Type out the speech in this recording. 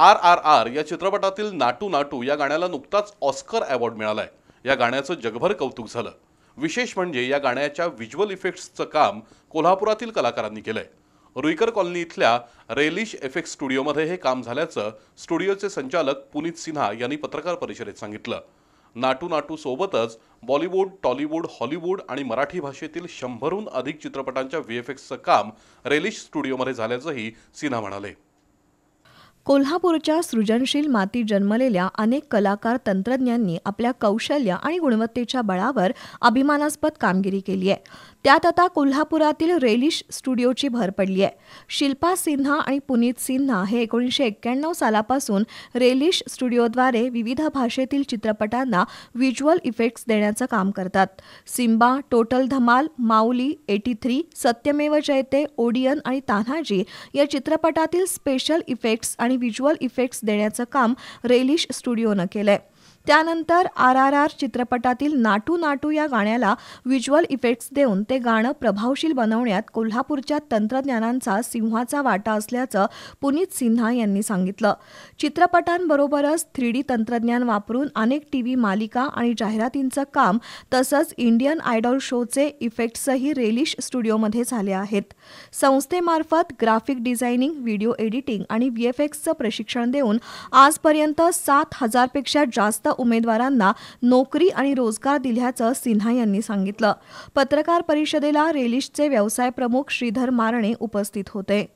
R R R या चित्रपटातील नाटू नाटू या गाण्याला नुकताच ऑस्कर अवॉर्ड मिळालाय या गाण्याचं जगभर कौतुक झालं विशेष म्हणजे या गाण्याच्या व्हिज्युअल इफेक्ट्सचं काम कोल्हापुरातील कलाकारांनी केलंय रुईकर कॉलनी इथल्या रेलिश इफेक्ट स्टुडिओमध्ये हे काम झाल्याचं स्टुडिओचे संचालक पुनीत सिन्हा यांनी पत्रकार परिषदेत सांगितलं नाटू नाटू सोबतच बॉलिवूड टॉलिवूड हॉलिवूड आणि मराठी भाषेतील शंभरहून अधिक चित्रपटांच्या व्ही काम रेलिश स्टुडिओमध्ये झाल्याचंही सिन्हा म्हणाले कोल्हापूरच्या सृजनशील माती जन्मलेल्या अनेक कलाकार तंत्रज्ञांनी आपल्या कौशल्य आणि गुणवत्तेच्या बळावर अभिमानास्पद कामगिरी केली आहे त्यात आता कोल्हापुरातील रेलिश स्टुडिओची भर पडली आहे शिल्पा सिन्हा आणि पुनीत सिन्हा हे एकोणीसशे एक्क्याण्णव सालापासून रेलिश स्टुडिओद्वारे विविध भाषेतील चित्रपटांना व्हिज्युअल इफेक्ट्स देण्याचं काम करतात Simmba total Dhamaal Mauli eighty three Satyamev Jayate Odiyan आणि तान्हाजी या चित्रपटातील स्पेशल इफेक्ट्स आणि आणि व्हिज्युअल इफेक्ट्स देण्याचं काम रेलिश स्टुडिओनं केलं आहे त्यानंतर आर आर आर चित्रपटातील नाटू नाटू या गाण्याला व्हिज्युअल इफेक्ट्स देऊन ते गाणं प्रभावशील बनवण्यात कोल्हापूरच्या तंत्रज्ञानांचा सिंहाचा वाटा असल्याचं पुनीत सिन्हा यांनी सांगितलं चित्रपटांबरोबरच थ्री डी तंत्रज्ञान वापरून अनेक टी व्ही मालिका आणि जाहिरातींचं काम तसंच इंडियन आयडॉल शोचे इफेक्ट्सही रेलिश स्टुडिओमध्ये झाले आहेत संस्थेमार्फत ग्राफिक डिझायनिंग व्हिडिओ एडिटिंग आणि व्हीएफएक्सचं प्रशिक्षण देऊन आजपर्यंत सात हजारपेक्षा जास्त उमेदवारांना नोकरी आणि रोजगार दिल्याचं सिन्हा यांनी सांगितलं पत्रकार परिषदेला रेलिशचे व्यवसाय प्रमुख श्रीधर मारणे उपस्थित होते